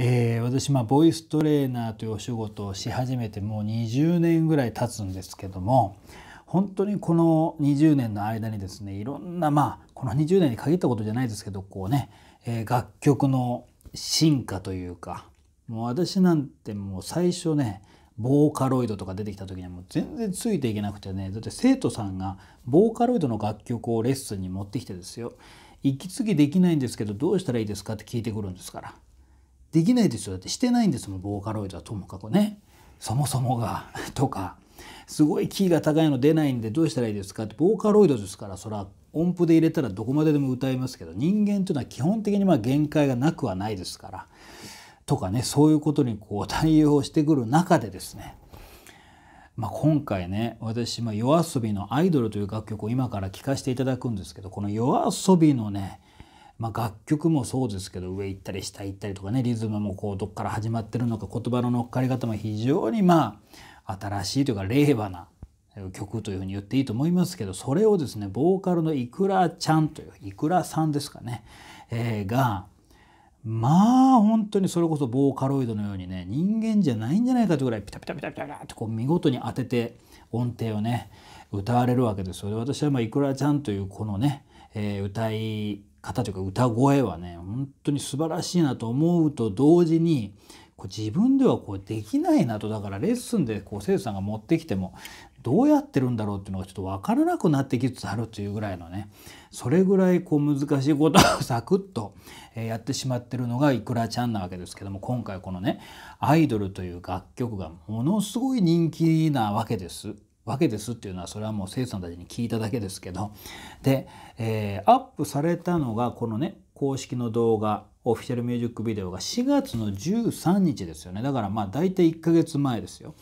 えー、私、まあ、ボイストレーナーというお仕事をし始めてもう20年ぐらい経つんですけども本当にこの20年の間にですねいろんなまあこの20年に限ったことじゃないですけどこうね、えー、楽曲の進化というかもう私なんてもう最初ねボーカロイドとか出てきた時にはもう全然ついていけなくてねだって生徒さんがボーカロイドの楽曲をレッスンに持ってきてですよ息継ぎできないんですけどどうしたらいいですかって聞いてくるんですから。できないですよだってしてないんですもんボーカロイドはともかくねそもそもがとかすごいキーが高いの出ないんでどうしたらいいですかってボーカロイドですからそれは音符で入れたらどこまででも歌えますけど人間というのは基本的にまあ限界がなくはないですからとかねそういうことにこう対応してくる中でですねまあ、今回ね私、まあ、夜遊びの「アイドル」という楽曲を今から聴かせていただくんですけどこの夜遊びのねまあ、楽曲もそうですけど上行ったり下行ったりとかねリズムもこうどっから始まってるのか言葉の乗っかり方も非常にまあ新しいというか令和な曲というふうに言っていいと思いますけどそれをですねボーカルのいくらちゃんといういくらさんですかね、えー、がまあ本当にそれこそボーカロイドのようにね人間じゃないんじゃないかというぐらいピタピタピタピタピタってこう見事に当てて音程をね歌われるわけですよで私はまあいくらちゃんというこのね、えー、歌い方というか歌声はね本当に素晴らしいなと思うと同時にこう自分ではこうできないなとだからレッスンでこう生徒さんが持ってきてもどうやってるんだろうっていうのがちょっと分からなくなってきつつあるというぐらいのねそれぐらいこう難しいことをサクッとやってしまってるのがいくらちゃんなわけですけども今回このねアイドルという楽曲がものすごい人気なわけです。わけですっていうのはそれはもう生徒さんたちに聞いただけですけどで、えー、アップされたのがこのね公式の動画オフィシャルミュージックビデオが4月の13日ですよねだからまあ大体1ヶ月前ですよ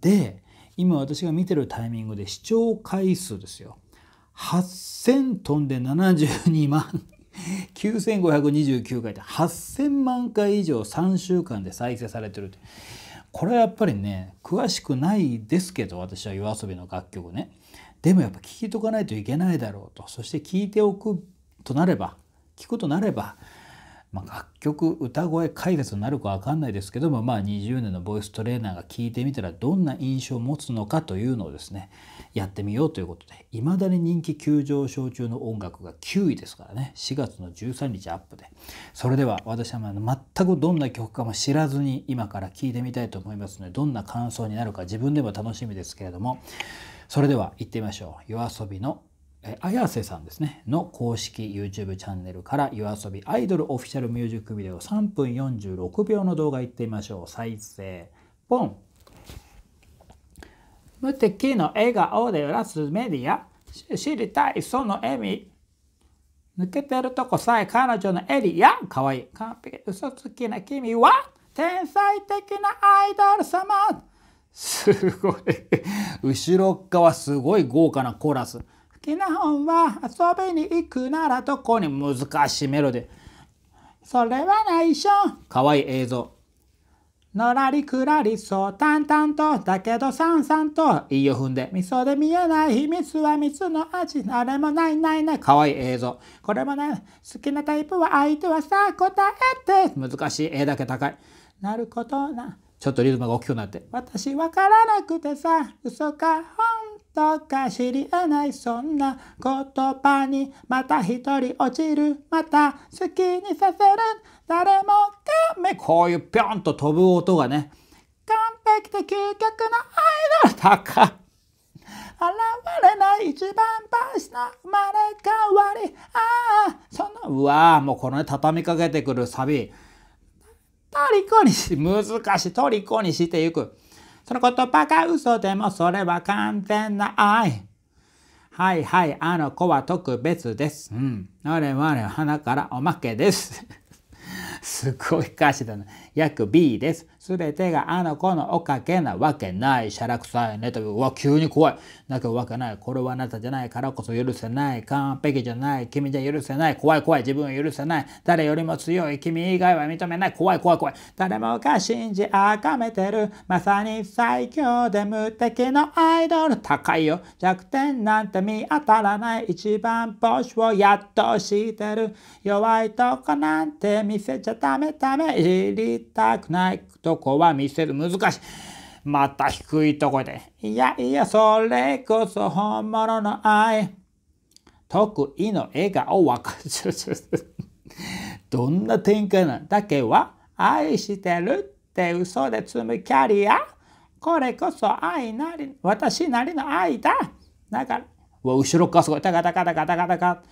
で今私が見てるタイミングで視聴回数ですよ8000トンで72万9529 回って8000万回以上3週間で再生されてるってこれはやっぱりね詳しくないですけど私は yoasobi の楽曲ねでもやっぱ聞いとかないといけないだろうとそして聞いておくとなれば聞くとなればまあ、楽曲歌声解説になるか分かんないですけども、まあ、20年のボイストレーナーが聞いてみたらどんな印象を持つのかというのをですねやってみようということでいまだに人気急上昇中の音楽が9位ですからね4月の13日アップでそれでは私は全くどんな曲かも知らずに今から聞いてみたいと思いますのでどんな感想になるか自分でも楽しみですけれどもそれでは行ってみましょう yoasobi の「綾瀬さんですね、の公式 YouTube チャンネルから夜遊びアイドルオフィシャルミュージックビデオ3分46秒の動画いってみましょう。再生、ポン無敵の笑顔で揺らすメディア知りたいその笑み抜けてるとこさえ彼女のエリアかわいい完璧嘘つきな君は天才的なアイドル様すごい 後ろ側すごい豪華なコーラス好きな本は遊びに行くならどこに難しいメロディー。それは内緒。かわいい映像。のらりくらりそう淡々とだけどさんさんといを踏んで味噌で見えない秘密は蜜の味あれもないないないかわいい映像これもね好きなタイプは相手はさ答えて難しい絵だけ高いなることなちょっとリズムが大きくなって私わからなくてさ嘘か本どか知り得ないそんな言葉にまた一人落ちるまた好きにさせる誰もがめこういうぴょんと飛ぶ音がね完璧で究極のアイドルだか現れない一番バスな生まれ変わりああそのうわーもうこのね畳みかけてくるサビ虜にし難しい虜にしていく。その言葉が嘘でもそれは完全な愛。はいはい、あの子は特別です。うん。我々は鼻からおまけです。すごい歌詞だな。約 B です。すべてがあの子のおかげなわけない。しゃらくさいね。という、わ、急に怖い。泣くわけない。これはあなたじゃないからこそ許せない。完璧じゃない。君じゃ許せない。怖い怖い。自分を許せない。誰よりも強い。君以外は認めない。怖い怖い怖い。誰もが信じあかめてる。まさに最強で無敵のアイドル。高いよ。弱点なんて見当たらない。一番星をやっとしてる。弱いとこなんて見せちゃダメダメ。知りたくない。とこは見せる難しい。また低いとこで。いやいや、それこそ本物の愛。得意の笑顔わかる。どんな展開なんだけは愛してるって嘘で積むキャリア。これこそ愛なり、私なりの愛だ。だから、後ろかすごい、タカタカタカタカタカ。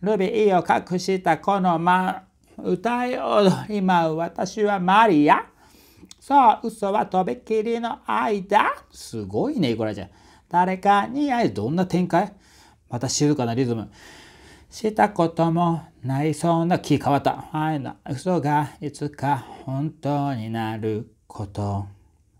ルビーを隠したこのま、歌い踊り、今私はマリア。さあ、嘘はとびっきりの愛だ。すごいね、イコラちゃん。誰かにい、どんな展開また静かなリズム。したこともないそうな気変わった。愛の嘘がいつか本当になること。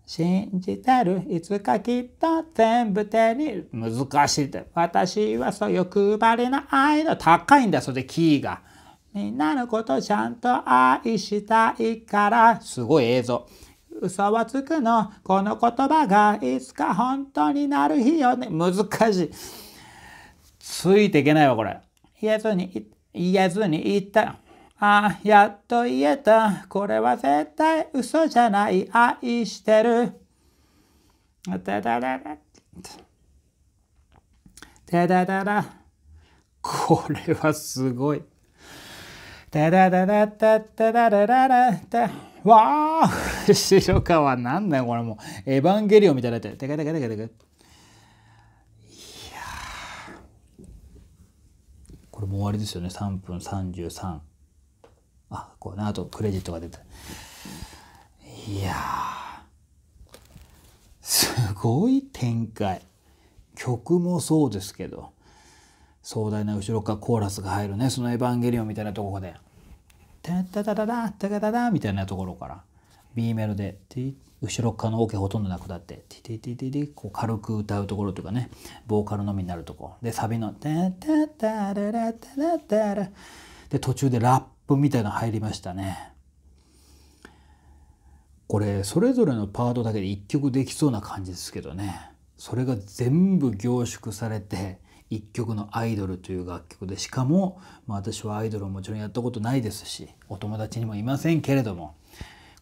信じてる。いつかきっと全部手に難しいって。私はそう欲張りな愛の高いんだ、それでキーが。みんなのことちゃんと愛したいから。すごい映像。嘘をつくのこの言葉がいつか本当になる日よね難しいついていけないわこれ言えずに言えずに言ったあやっと言えたこれは絶対嘘じゃない愛してるてだだだだだだこれはすごい。ダダダダダダダダダダダわあ白川なんだよこれもうエヴァンゲリオンみたいになってるテカテカテカテいやこれもう終わりですよね3分33あこうなあとクレジットが出たいやすごい展開曲もそうですけど壮大な後ろからコーラスが入るねその「エヴァンゲリオン」みたいなとこで「タタタタタタタタタ」みたいなところから B メロで後ろ側のオ、ーケケほとんどなくなって「ティティティティこう軽く歌うところというかねボーカルのみになるとこでサビの「タタタララタラタラ」で途中でラップみたいなの入りましたね。これそれぞれのパートだけで1曲できそうな感じですけどねそれが全部凝縮されて1曲の「アイドル」という楽曲でしかも、まあ、私はアイドルをもちろんやったことないですしお友達にもいませんけれども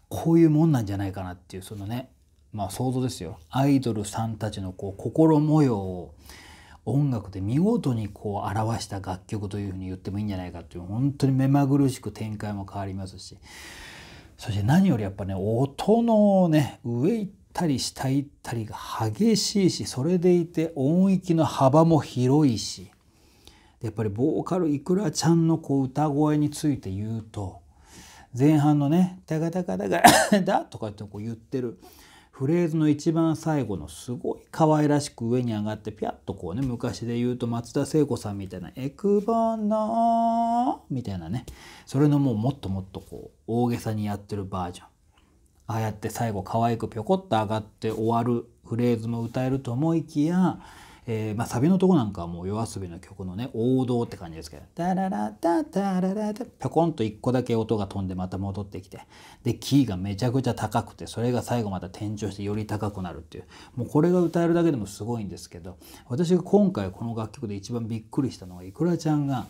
こういうもんなんじゃないかなっていうそのねまあ想像ですよアイドルさんたちのこう心模様を音楽で見事にこう表した楽曲というふうに言ってもいいんじゃないかっていう本当に目まぐるしく展開も変わりますしそして何よりやっぱね音のね上行ってったり下行ったりが激しいしそれでいて音域の幅も広いしやっぱりボーカルいくらちゃんのこう歌声について言うと前半のね「タカタカタカ だ」とかってこう言ってるフレーズの一番最後のすごい可愛らしく上に上がってピャッとこうね昔で言うと松田聖子さんみたいな「エクバナー」みたいなねそれのもうもっともっとこう大げさにやってるバージョン。ああやって最後可愛くぴょこっと上がって終わるフレーズも歌えると思いきや、えー、まあ、サビのとこなんかはもう yoasobi の曲のね王道って感じですけど「タララタタララタ」ぴょこんと1個だけ音が飛んでまた戻ってきてでキーがめちゃくちゃ高くてそれが最後また転調してより高くなるっていうもうこれが歌えるだけでもすごいんですけど私が今回この楽曲で一番びっくりしたのはイクラちゃんが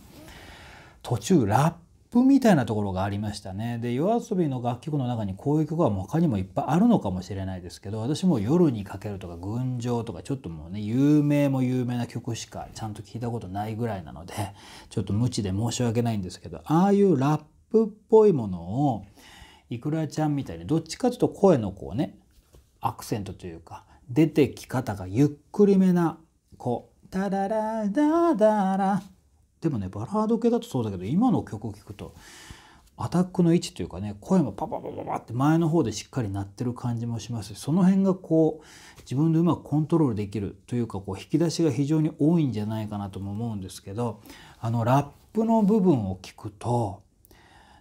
途中ラッププみたいなところがありましたねで yoasobi の楽曲の中にこういう曲は他にもいっぱいあるのかもしれないですけど私も「夜にかける」とか「群青」とかちょっともうね有名も有名な曲しかちゃんと聞いたことないぐらいなので ちょっと無知で申し訳ないんですけどああいうラップっぽいものをいくらちゃんみたいにどっちかというと声のこうねアクセントというか出てき方がゆっくりめなこう「タララダダラ」でもねバラード系だとそうだけど今の曲を聴くとアタックの位置というかね声もパパパパパって前の方でしっかり鳴ってる感じもしますしその辺がこう自分でうまくコントロールできるというかこう引き出しが非常に多いんじゃないかなとも思うんですけどあのラップの部分を聞くと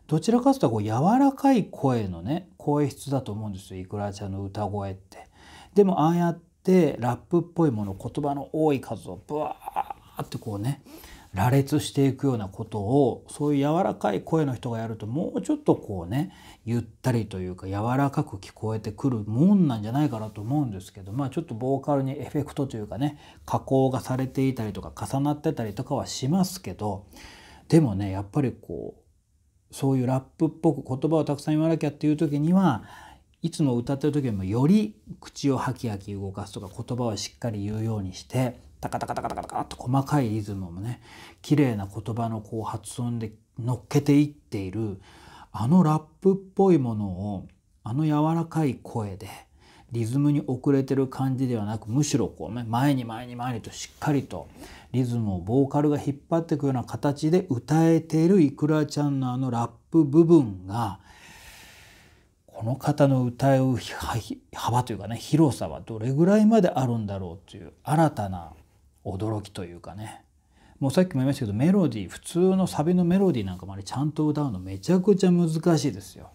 どちらかというとこう柔らかい声のね声質だと思うんですよいくらちゃんの歌声って。でもああやってラップっぽいもの言葉の多い数をブワーってこうね羅列していくようなことをそういう柔らかい声の人がやるともうちょっとこうねゆったりというか柔らかく聞こえてくるもんなんじゃないかなと思うんですけどまあちょっとボーカルにエフェクトというかね加工がされていたりとか重なってたりとかはしますけどでもねやっぱりこうそういうラップっぽく言葉をたくさん言わなきゃっていう時にはいつも歌ってる時よりもより口をハキハキ動かすとか言葉をしっかり言うようにしてタカタカタカタカタカと細かいリズムもね綺麗な言葉のこう発音で乗っけていっているあのラップっぽいものをあの柔らかい声でリズムに遅れてる感じではなくむしろこう、ね、前に前に前にとしっかりとリズムをボーカルが引っ張っていくような形で歌えているいくらちゃんのあのラップ部分がこの方の歌う幅というかね広さはどれぐらいまであるんだろうという新たな驚きというかねもうさっきも言いましたけどメロディー普通のサビのメロディーなんかもでちゃんと歌うのめちゃくちゃ難しいですよ。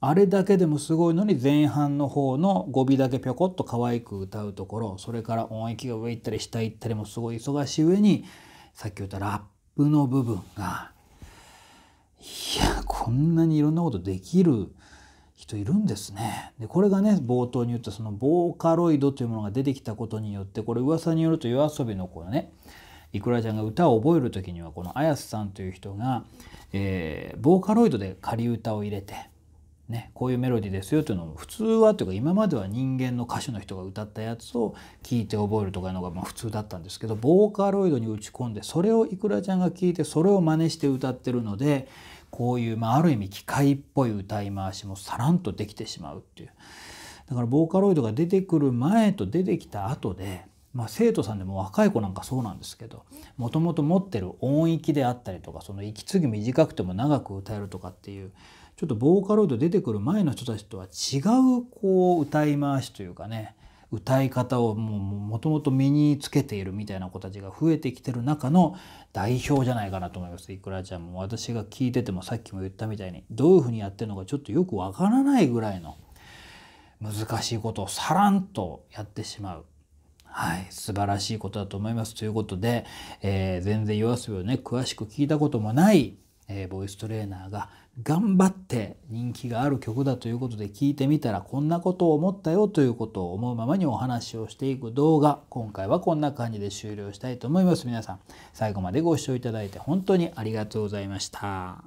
あれだけでもすごいのに前半の方の語尾だけぴょこっと可愛く歌うところそれから音域が上行ったり下行ったりもすごい忙しい上にさっき言ったラップの部分がいやこんなにいろんなことできる人いるんですね。でこれがね冒頭に言ったそのボーカロイドというものが出てきたことによってこれ噂によると夜遊びのこのねいくらちゃんが歌を覚える時にはこの綾瀬さんという人が、えー、ボーカロイドで仮歌を入れて、ね、こういうメロディーですよというのも普通はというか今までは人間の歌手の人が歌ったやつを聞いて覚えるとかいうのがま普通だったんですけどボーカロイドに打ち込んでそれをいくらちゃんが聞いてそれを真似して歌ってるのでこういう、まあ、ある意味機械っぽい歌い回しもさらんとできてしまうっていうだからボーカロイドが出てくる前と出てきた後で、まあ、生徒さんでも若い子なんかそうなんですけどもともと持ってる音域であったりとかその息継ぎ短くても長く歌えるとかっていうちょっとボーカロイド出てくる前の人たちとは違うこう歌い回しというかね歌い方をもともと身につけているみたいな子たちが増えてきてる中の代表じゃないかなと思います。いくらちゃんも私が聞いててもさっきも言ったみたいにどういうふうにやってるのかちょっとよくわからないぐらいの難しいことをさらんとやってしまう。はい、素晴らしいことだと思います。ということで、えー、全然 y o a s をね詳しく聞いたこともない、えー、ボイストレーナーが頑張って人気がある曲だということで聞いてみたらこんなことを思ったよということを思うままにお話をしていく動画今回はこんな感じで終了したいと思います皆さん最後までご視聴いただいて本当にありがとうございました。